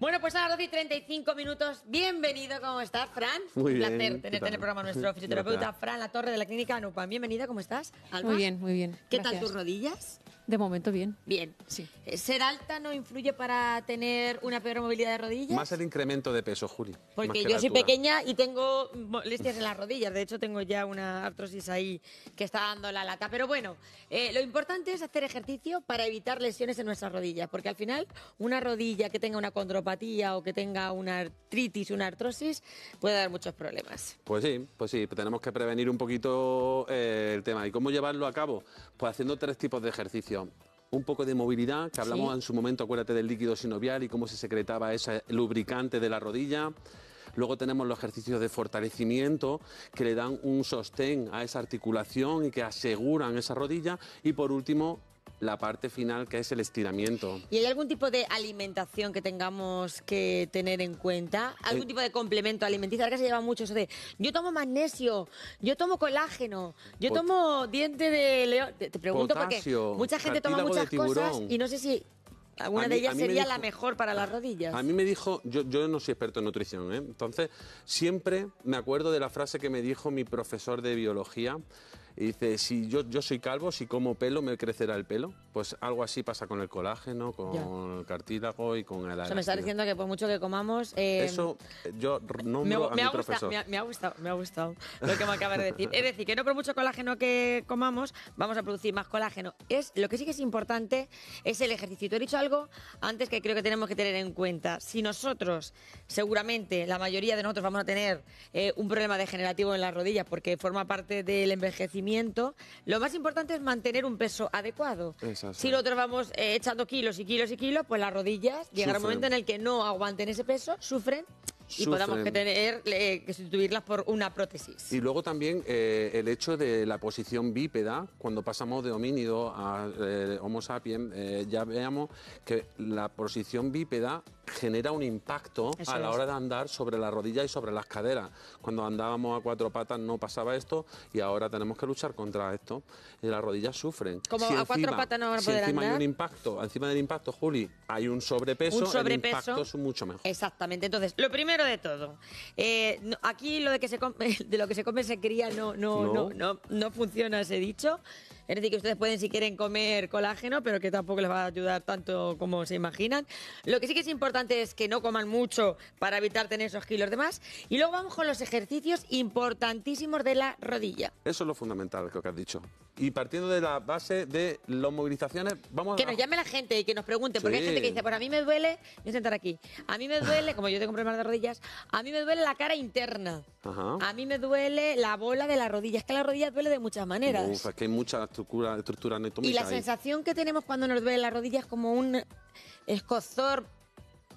Bueno, pues a las 12 y 35 minutos. Bienvenido, ¿cómo estás, Fran? Muy Un placer tener tenerte en el programa nuestro fisioterapeuta Fran La Torre de la Clínica Anupa. Bienvenida, ¿cómo estás? Alba? Muy bien, muy bien. ¿Qué tal tus rodillas? De momento bien. Bien. Sí. Eh, ¿Ser alta no influye para tener una peor movilidad de rodillas? Más el incremento de peso, Juli. Porque yo soy pequeña y tengo molestias en las rodillas. De hecho, tengo ya una artrosis ahí que está dando la lata. Pero bueno, eh, lo importante es hacer ejercicio para evitar lesiones en nuestras rodillas. Porque al final, una rodilla que tenga una condropatía o que tenga una artritis, una artrosis, puede dar muchos problemas. Pues sí, pues sí. Tenemos que prevenir un poquito eh, el tema. ¿Y cómo llevarlo a cabo? Pues haciendo tres tipos de ejercicios un poco de movilidad, que hablamos en su momento, acuérdate del líquido sinovial y cómo se secretaba ese lubricante de la rodilla. Luego tenemos los ejercicios de fortalecimiento que le dan un sostén a esa articulación y que aseguran esa rodilla. Y por último, la parte final que es el estiramiento. ¿Y hay algún tipo de alimentación que tengamos que tener en cuenta? ¿Algún eh. tipo de complemento alimenticio? Ahora que se lleva mucho de yo tomo magnesio, yo tomo colágeno, yo tomo diente de león. Te, pregunto porque mucha gente toma muchas cosas y no sé si alguna de ellas sería la mejor para las rodillas. A mí me dijo, yo, yo no soy experto en nutrición, ¿eh? entonces siempre me acuerdo de la frase que me dijo mi profesor de biología y dice, si yo, yo soy calvo, si como pelo, ¿me crecerá el pelo? Pues algo así pasa con el colágeno, con el cartílago y con el... O sea, me está diciendo que por mucho que comamos... Eh, Eso eh, yo no me, profesor. Me ha, gustado, me ha gustado lo que me acaba de decir. Es decir, que no por mucho colágeno que comamos, vamos a producir más colágeno. Es, lo que sí que es importante es el ejercicio. he dicho algo antes que creo que tenemos que tener en cuenta. Si nosotros, seguramente, la mayoría de nosotros vamos a tener eh, un problema degenerativo en las rodillas porque forma parte del envejecimiento, lo más importante es mantener un peso adecuado. Si nosotros vamos eh, echando kilos y kilos y kilos, pues las rodillas llegará un momento en el que no aguanten ese peso, sufren y podamos tener eh, que sustituirlas por una prótesis. Y luego también eh, el hecho de la posición bípeda, cuando pasamos de homínido a Homo sapiens, ya veamos que la posición bípeda genera un impacto a la hora de andar sobre la rodilla y sobre las caderas. Cuando andábamos a cuatro patas no pasaba esto y ahora tenemos que luchar contra esto. Y las rodillas sufren. Como si a cuatro patas no a poder encima hay un impacto, encima del impacto, Juli, hay un sobrepeso, un sobrepeso. es mucho mejor. Exactamente. Entonces, lo primero de todo, eh, aquí lo de que se come, de lo que se come se cría no no no no, no, no funciona ese dicho. Es decir, que ustedes pueden, si quieren, comer colágeno, pero que tampoco les va a ayudar tanto como se imaginan. Lo que sí que es importante es que no coman mucho para evitar tener esos kilos de más. Y luego vamos con los ejercicios importantísimos de la rodilla. Eso es lo fundamental, lo que has dicho. Y partiendo de la base de las movilizaciones, vamos a... Que nos llame la gente y que nos pregunte, porque hay gente que dice, pues a mí me duele, voy a sentar aquí, a mí me duele, como yo tengo problemas de rodillas, a mí me duele la cara interna, a mí me duele la bola de la rodilla, es que la rodilla duele de muchas maneras. es que hay mucha estructura, estructura Y la sensación que tenemos cuando nos duele la rodilla es como un escozor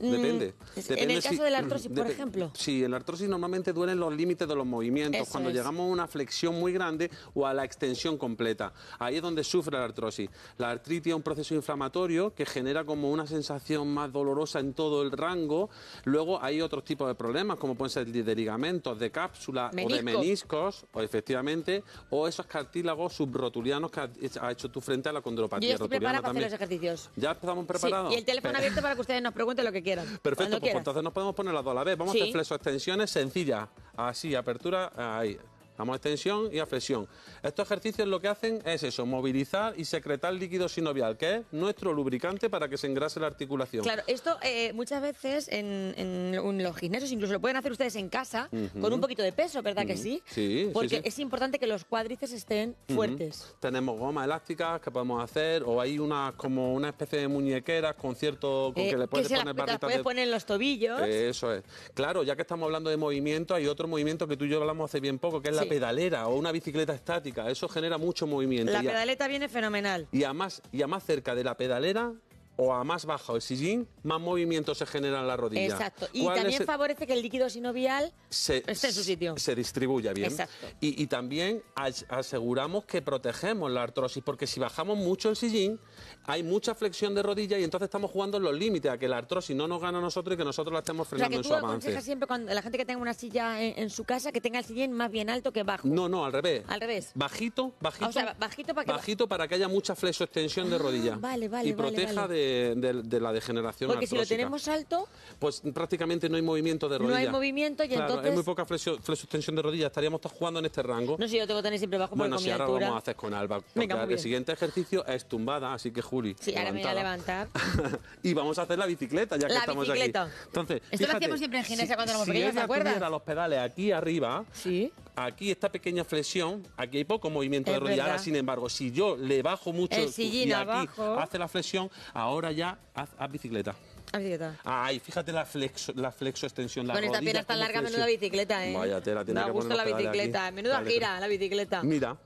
Mm, Depende. en el caso de la artrosis, por ejemplo. Sí, en la artrosis normalmente duelen los límites de los movimientos, cuando llegamos a una flexión muy grande o a la extensión completa. Ahí es donde sufre la artrosis. La artritis es un proceso inflamatorio que genera como una sensación más dolorosa en todo el rango. Luego hay otros tipos de problemas, como pueden ser de ligamentos, de cápsula o de meniscos, o efectivamente, o esos cartílagos subrotulianos que ha hecho tu frente a la condropatía. Yo ya estoy ¿Ya estamos preparados? Y el teléfono abierto para que ustedes nos pregunten lo que quieran. Perfecto, pues, pues entonces nos podemos poner las dos a la vez. Vamos a hacer flexo extensiones sencillas. Así, apertura, ahí. Vamos a extensión y a flexión. Estos ejercicios lo que hacen es eso, movilizar y secretar líquido sinovial, que es nuestro lubricante para que se engrase la articulación. Claro, esto eh, muchas veces en, los gimnasios, incluso lo pueden hacer ustedes en casa, con un poquito de peso, ¿verdad que sí? Sí. Porque es importante que los cuádriceps estén fuertes. Tenemos gomas elásticas que podemos hacer, o hay una, como una especie de muñequeras con cierto... Con eh, que le puedes que poner Se poner en los tobillos. eso es. Claro, ya que estamos hablando de movimiento, hay otro movimiento que tú y yo hablamos hace bien poco, que es la pedalera o una bicicleta estática, eso genera mucho movimiento. La pedaleta viene fenomenal. Y y a más cerca de la pedalera o a más bajo el sillín, más movimiento se genera en la rodilla. Exacto. Y también favorece que el líquido sinovial esté en su sitio. Se distribuya bien. Exacto. Y, también aseguramos que protegemos la artrosis, porque si bajamos mucho el sillín, hay mucha flexión de rodilla y entonces estamos jugando en los límites, a que la artrosis no nos gana a nosotros y que nosotros la estemos frenando o sea, que tú en su siempre cuando la gente que tenga una silla en, su casa que tenga el sillín más bien alto que bajo? No, no, al revés. Al revés. Bajito, bajito. Ah, o sea, bajito para que, bajito para que haya mucha flexo, extensión de ah, rodilla. Vale, vale. Y proteja de eh, de, la degeneración Porque si lo tenemos alto... Pues prácticamente no hay movimiento de rodilla. No hay movimiento y claro, entonces... hay muy poca flexión, de rodilla. Estaríamos todos jugando en este rango. No sé, si yo tengo que tener siempre bajo Bueno, si ahora lo vamos a hacer con Alba. el siguiente ejercicio es tumbada, así que Juli, Sí, ahora me voy a levantar. y vamos a hacer la bicicleta, ya que estamos bicicleta. aquí. Entonces, Esto lo hacíamos siempre en gimnasia cuando éramos si pequeños, ¿te acuerdas? los pedales aquí arriba... Sí aquí esta pequeña flexión, aquí hay poco movimiento de rodilla. sin embargo, si yo le bajo mucho y aquí hace la flexión, ahora ya haz, bicicleta. A bicicleta. fíjate la flexo, la extensión. Con esta pierna tan larga, menuda bicicleta, ¿eh? Vaya Me gusta la bicicleta, menuda gira la bicicleta. Mira,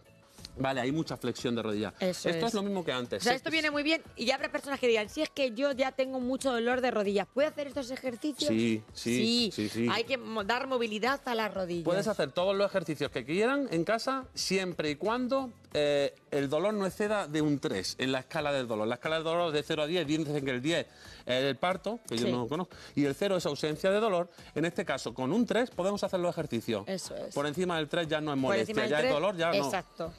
Vale, hay mucha flexión de rodillas. esto es. lo mismo que antes. O esto viene muy bien y ya habrá personas que digan, si es que yo ya tengo mucho dolor de rodillas, ¿puedo hacer estos ejercicios? sí, sí. sí, sí. Hay que dar movilidad a las rodillas. Puedes hacer todos los ejercicios que quieran en casa siempre y cuando eh, el dolor no exceda de un 3 en la escala del dolor. La escala del dolor de 0 a 10, dicen que el 10 es el parto, que yo no conozco, y el 0 es ausencia de dolor. En este caso, con un 3 podemos hacer los ejercicios. Eso es. Por encima del 3 ya no es molestia, ya es dolor, ya no. Exacto.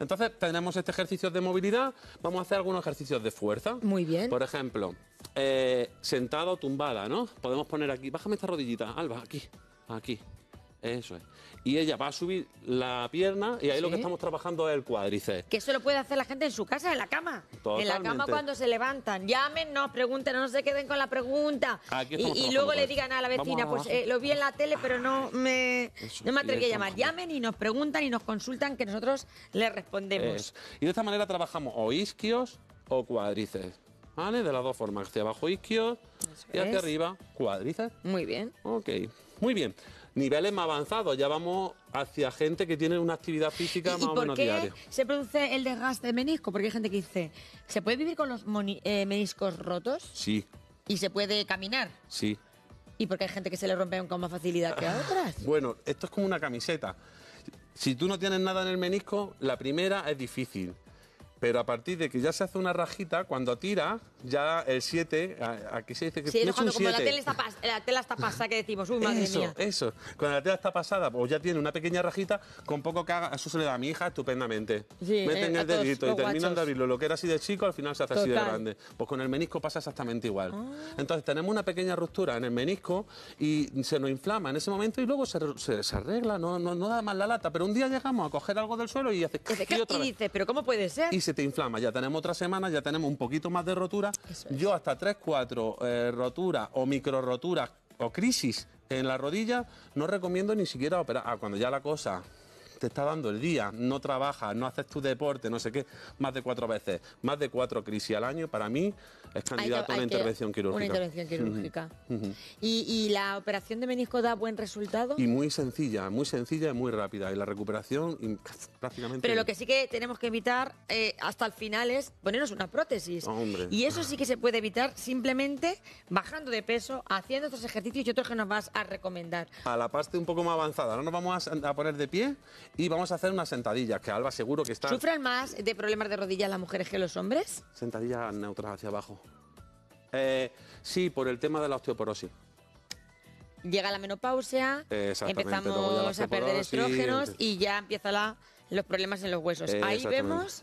Entonces, tenemos este ejercicio de movilidad, vamos a hacer algunos ejercicios de fuerza. Muy bien. Por ejemplo, eh, sentado o tumbada, ¿no? Podemos poner aquí, bájame esta rodillita, Alba, aquí, aquí, eso es. Y ella va a subir la pierna y ahí lo que estamos trabajando es el cuádriceps. Que eso lo puede hacer la gente en su casa, en la cama. En la cama cuando se levantan. ...llamen, nos pregunten, no se queden con la pregunta. y, luego le digan a la vecina, pues eh, lo vi en la tele, pero no ah, me, me atreví a llamar. Llamen y nos preguntan y nos consultan que nosotros le respondemos. Y de esta manera trabajamos o isquios o cuádriceps. ¿Vale? De las dos formas, hacia abajo isquios y hacia arriba cuádriceps. Muy bien. Ok, muy bien niveles más avanzados, ya vamos hacia gente que tiene una actividad física más o menos qué se produce el desgaste de menisco? Porque hay gente que dice, ¿se puede vivir con los eh, meniscos rotos? Sí. ¿Y se puede caminar? Sí. ¿Y por qué hay gente que se le rompe con más facilidad que a otras? bueno, esto es como una camiseta. Si tú no tienes nada en el menisco, la primera es difícil pero a partir de que ya se hace una rajita, cuando tira, ya el 7, aquí se dice que es cuando, un como La, tela está la tela está pasada, que decimos, uy, madre eso, mía. Eso, cuando la tela está pasada, pues ya tiene una pequeña rajita, con poco que haga, eso se le da a mi hija estupendamente. Meten eh, el dedito y terminan de abrirlo. Lo que era así de chico, al final se hace así de grande. Pues con el menisco pasa exactamente igual. Ah. Entonces tenemos una pequeña ruptura en el menisco y se nos inflama en ese momento y luego se, se, arregla, no, no, da más la lata, pero un día llegamos a coger algo del suelo y hace... que y dice, pero ¿cómo puede ser? te inflama. Ya tenemos otra semana, ya tenemos un poquito más de rotura. Yo hasta 3, 4 eh, roturas o micro roturas o crisis en la rodilla no recomiendo ni siquiera operar. Ah, cuando ya la cosa te está dando el día, no trabajas, no haces tu deporte, no sé qué, más de cuatro veces, más de cuatro crisis al año, para mí es candidato a una intervención quirúrgica. Una intervención quirúrgica. ¿Y, la operación de menisco da buen resultado? Y muy sencilla, muy sencilla y muy rápida. Y la recuperación prácticamente... Pero lo que sí que tenemos que evitar eh, hasta el final es ponernos una prótesis. Y eso sí que se puede evitar simplemente bajando de peso, haciendo estos ejercicios y otros que nos vas a recomendar. A la parte un poco más avanzada. no nos vamos a poner de pie y vamos a hacer unas sentadillas, que Alba seguro que está... ¿Sufran más de problemas de rodillas las mujeres que los hombres? Sentadillas neutras hacia abajo. Eh, sí, por el tema de la osteoporosis. Llega la menopausia, empezamos a perder estrógenos y ya empiezan los problemas en los huesos. Eh, Ahí vemos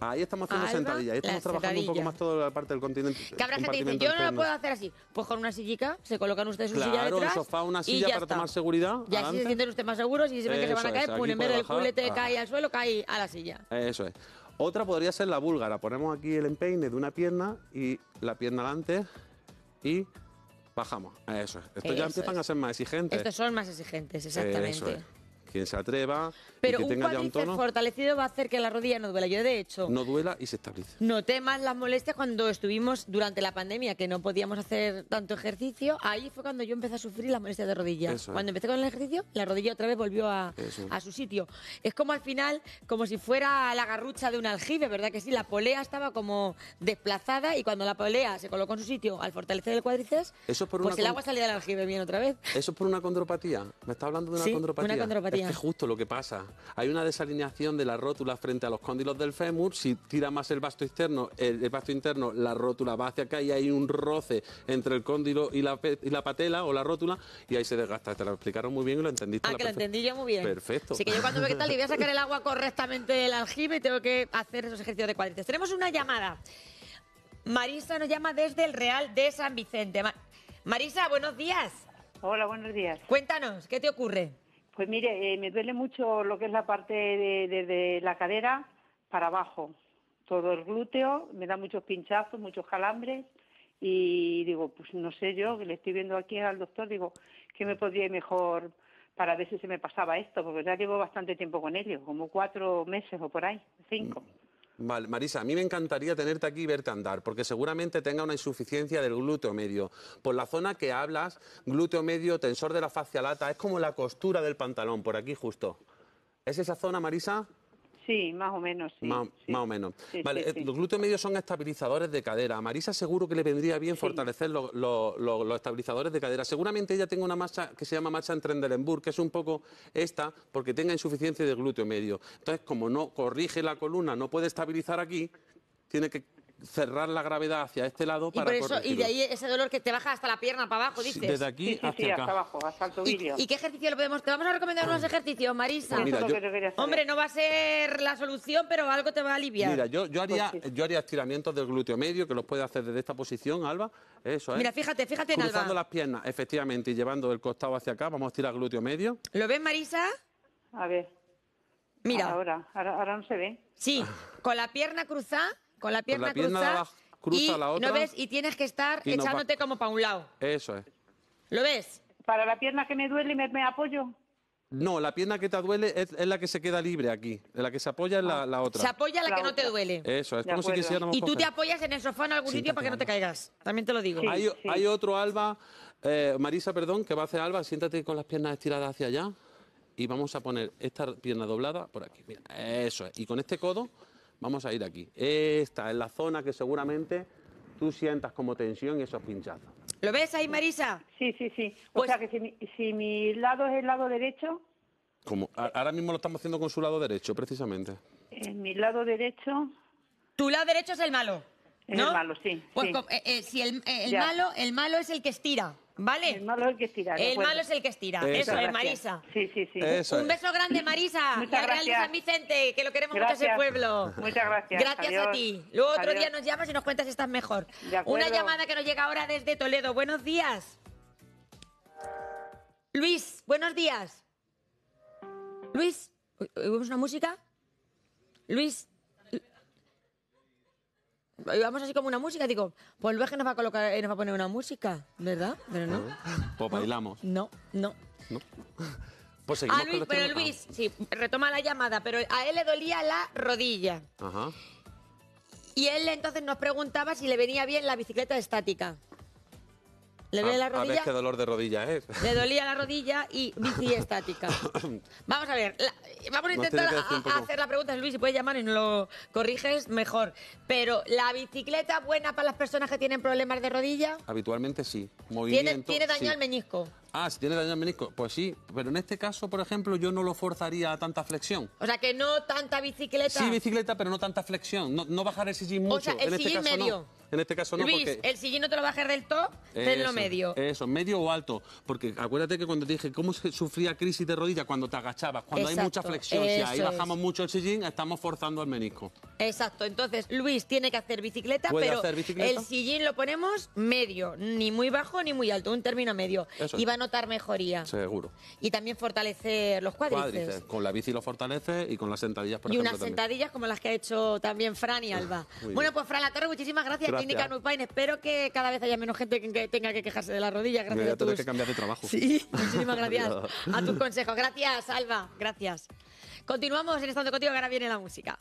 Ahí estamos haciendo sentadillas, ahí estamos trabajando un poco más toda la parte del continente. Que habrá gente que dice, yo no lo puedo hacer así. Pues con una sillica, se colocan ustedes sus su silla detrás. Claro, un sofá, una silla para tomar seguridad. Y así se sienten ustedes más seguros y si se ven que se van a caer, pues en vez del culete ah. cae al suelo, cae a la silla. Eso es. Otra podría ser la búlgara. Ponemos aquí el empeine de una pierna y la pierna delante y bajamos. Eso es. Estos ya empiezan a ser más exigentes. Estos son más exigentes, exactamente quien se atreva. Pero y que tenga un tono, fortalecido va a hacer que la rodilla no duela. Yo, de hecho. No duela y se estabilice. Noté más las molestias cuando estuvimos durante la pandemia, que no podíamos hacer tanto ejercicio. Ahí fue cuando yo empecé a sufrir las molestias de rodilla. cuando empecé con el ejercicio, la rodilla otra vez volvió a, su sitio. Es como al final, como si fuera la garrucha de un aljibe, ¿verdad que sí? La polea estaba como desplazada y cuando la polea se colocó en su sitio al fortalecer el cuádriceps, pues el agua salía del aljibe bien otra vez. Eso es por una condropatía. Me está hablando de Una condropatía. Es justo lo que pasa. Hay una desalineación de la rótula frente a los cóndilos del fémur. Si tira más el vasto externo, el, interno, la rótula va hacia acá y hay un roce entre el cóndilo y la, patela o la rótula y ahí se desgasta. Te lo explicaron muy bien y lo entendiste. Ah, que lo entendí yo muy bien. Perfecto. Así que yo cuando ve que tal y voy a sacar el agua correctamente del aljibe y tengo que hacer esos ejercicios de cuadrices. Tenemos una llamada. Marisa nos llama desde el Real de San Vicente. Marisa, buenos días. Hola, buenos días. Cuéntanos, ¿qué te ocurre? Pues mire, eh, me duele mucho lo que es la parte de, la cadera para abajo, todo el glúteo, me da muchos pinchazos, muchos calambres y digo, pues no sé yo, le estoy viendo aquí al doctor, digo, ¿qué me podría ir mejor para ver si se me pasaba esto, porque ya llevo bastante tiempo con ellos, como cuatro meses o por ahí, cinco. Marisa, a mí me encantaría tenerte aquí y verte andar, porque seguramente tenga una insuficiencia del glúteo medio. Por la zona que hablas, glúteo medio, tensor de la fascia lata, es como la costura del pantalón, por aquí justo. ¿Es esa zona, Marisa? Sí, más o menos, Más, o menos. vale, eh, los glúteos medios son estabilizadores de cadera. A Marisa seguro que le vendría bien fortalecer los, estabilizadores de cadera. Seguramente ella tenga una masa que se llama marcha en Trendelenburg, que es un poco esta, porque tenga insuficiencia de glúteo medio. Entonces, como no corrige la columna, no puede estabilizar aquí, tiene que cerrar la gravedad hacia este lado para eso, Y de ahí ese dolor que te baja hasta la pierna para abajo, dices. Desde aquí hacia, hasta abajo, hasta el tobillo. ¿Y, qué ejercicio lo podemos...? Te vamos a recomendar unos pues ejercicios, Marisa. Hombre, no va a ser la solución, pero algo te va a aliviar. Mira, yo, haría, pues yo haría estiramientos del glúteo medio, que los puede hacer desde esta posición, Alba. Eso, es. ¿eh? Mira, fíjate, fíjate en Alba. Cruzando las piernas, efectivamente, y llevando el costado hacia acá. Vamos a estirar glúteo medio. ¿Lo ves, Marisa? A ver. Mira. ahora, ahora no se ve. Sí, con la pierna cruzada con la pierna, con la pierna cruzada, y, la otra. ¿no ves? Y tienes que estar echándote como para un lado. Eso es. ¿Lo ves? Para la pierna que me duele me, me apoyo. No, la pierna que te duele es, la que se queda libre aquí. La que se apoya es la, otra. Se apoya la, que no te duele. Eso, es como si Y tú te apoyas en el sofá en algún sitio para que no te caigas. También te lo digo. hay, otro Alba, eh, Marisa, perdón, que va a hacer Alba. Siéntate con las piernas estiradas hacia allá. Y vamos a poner esta pierna doblada por aquí. eso es. Y con este codo Vamos a ir aquí. Esta es la zona que seguramente tú sientas como tensión y esos pinchazos. ¿Lo ves ahí, Marisa? Sí, sí, sí. O pues sea que si mi, lado es el lado derecho... Como ahora mismo lo estamos haciendo con su lado derecho, precisamente. En mi lado derecho... Tu lado derecho es el malo. ¿no? el malo, sí. Pues, eh, eh, si el, eh, el malo, el malo es el que estira. ¿Vale? El malo es el que estira. El malo es el que estira. Eso, es, Marisa. Sí, sí, sí. un beso grande, Marisa. Muchas gracias. Y San Vicente, que lo queremos gracias. mucho ese pueblo. Muchas gracias. Gracias a ti. Luego otro día nos llamas y nos cuentas si estás mejor. Una llamada que nos llega ahora desde Toledo. Buenos días. Luis, buenos días. Luis, ¿oímos una música? Luis. Vamos así como una música, digo, pues Luis que nos va a colocar, eh, nos va a poner una música, ¿verdad? Pero no. Pues bailamos. No, no. No. Pues seguimos ah, Luis, pero Luis, sí, retoma la llamada, pero a él le dolía la rodilla. Ajá. Y él entonces nos preguntaba si le venía bien la bicicleta estática. Le ah, la rodilla. qué dolor de rodilla Le dolía la rodilla y bici estática. Vamos a ver, vamos a intentar hacer la pregunta, Luis, si puedes llamar y nos lo corriges, mejor. Pero, ¿la bicicleta buena para las personas que tienen problemas de rodilla? Habitualmente sí. ¿Tiene, tiene daño al menisco Ah, si tiene daño al menisco, pues sí, pero en este caso, por ejemplo, yo no lo forzaría a tanta flexión. O sea, que no tanta bicicleta. Sí, bicicleta, pero no tanta flexión, no, no bajar el sillín mucho. el en este caso, medio. En este caso no. Luis, el sillín no te lo bajes del top, tenlo medio. Eso, medio o alto. Porque acuérdate que cuando te dije cómo se sufría crisis de rodilla cuando te agachabas, cuando hay mucha flexión, si ahí bajamos mucho el sillín, estamos forzando el menisco. Exacto, entonces Luis tiene que hacer bicicleta, pero el sillín lo ponemos medio, ni muy bajo ni muy alto, un término medio. y va a notar mejoría. Seguro. Y también fortalecer los cuádriceps. Con la bici lo fortalece y con las sentadillas, por Y unas sentadillas como las que ha hecho también Fran y Alba. bueno, pues Fran Latorre, muchísimas gracias. gracias. Espero que cada vez haya menos gente que tenga que quejarse de la rodilla. Gracias que cambiar de trabajo. Sí, muchísimas gracias a tus consejos. Gracias, Alba. Gracias. Continuamos en Estando Contigo, que ahora viene la música.